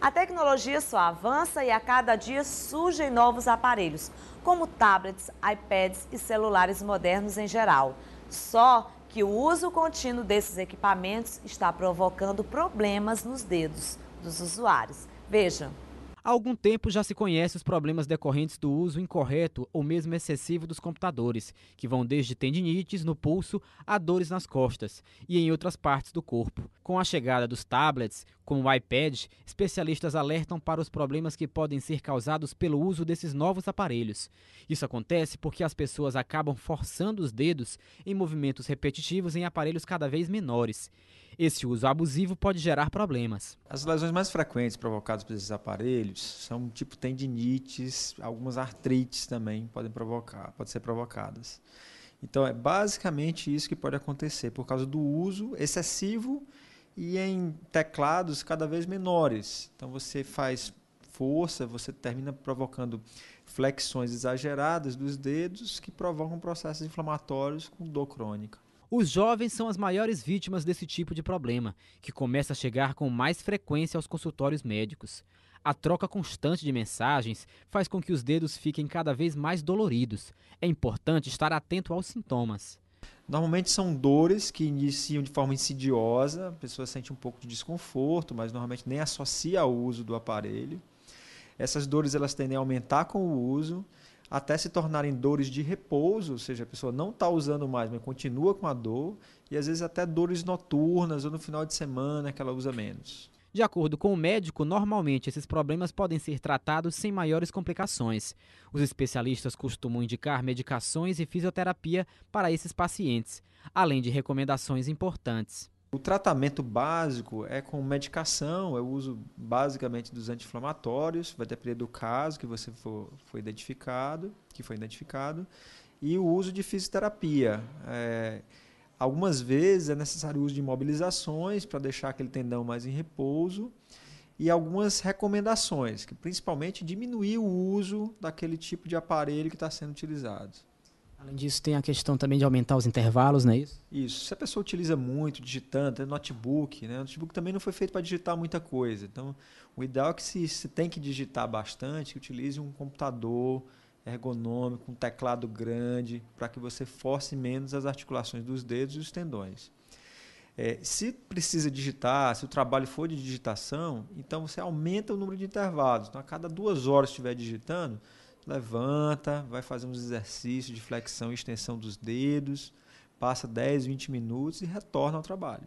A tecnologia só avança e a cada dia surgem novos aparelhos, como tablets, iPads e celulares modernos em geral. Só que o uso contínuo desses equipamentos está provocando problemas nos dedos dos usuários. Veja. Há algum tempo já se conhece os problemas decorrentes do uso incorreto ou mesmo excessivo dos computadores, que vão desde tendinites no pulso a dores nas costas e em outras partes do corpo. Com a chegada dos tablets, com o iPad, especialistas alertam para os problemas que podem ser causados pelo uso desses novos aparelhos. Isso acontece porque as pessoas acabam forçando os dedos em movimentos repetitivos em aparelhos cada vez menores. Esse uso abusivo pode gerar problemas. As lesões mais frequentes provocadas por esses aparelhos são tipo tendinites, algumas artrites também podem provocar, podem ser provocadas. Então é basicamente isso que pode acontecer por causa do uso excessivo e em teclados cada vez menores. Então você faz força, você termina provocando flexões exageradas dos dedos que provocam processos inflamatórios com dor crônica. Os jovens são as maiores vítimas desse tipo de problema, que começa a chegar com mais frequência aos consultórios médicos. A troca constante de mensagens faz com que os dedos fiquem cada vez mais doloridos. É importante estar atento aos sintomas. Normalmente são dores que iniciam de forma insidiosa, a pessoa sente um pouco de desconforto, mas normalmente nem associa ao uso do aparelho. Essas dores elas tendem a aumentar com o uso, até se tornarem dores de repouso, ou seja, a pessoa não está usando mais, mas continua com a dor, e às vezes até dores noturnas ou no final de semana que ela usa menos. De acordo com o médico, normalmente esses problemas podem ser tratados sem maiores complicações. Os especialistas costumam indicar medicações e fisioterapia para esses pacientes, além de recomendações importantes. O tratamento básico é com medicação, é o uso basicamente dos anti-inflamatórios, vai depender do caso que você for, foi identificado, que foi identificado, e o uso de fisioterapia. É Algumas vezes é necessário o uso de imobilizações para deixar aquele tendão mais em repouso e algumas recomendações, que principalmente diminuir o uso daquele tipo de aparelho que está sendo utilizado. Além disso, tem a questão também de aumentar os intervalos, não é isso? Isso. Se a pessoa utiliza muito, digitando, notebook, né? O notebook também não foi feito para digitar muita coisa. Então, o ideal é que se, se tem que digitar bastante, que utilize um computador ergonômico, um teclado grande, para que você force menos as articulações dos dedos e os tendões. É, se precisa digitar, se o trabalho for de digitação, então você aumenta o número de intervalos. Então, a cada duas horas que estiver digitando, levanta, vai fazer uns exercícios de flexão e extensão dos dedos, passa 10, 20 minutos e retorna ao trabalho.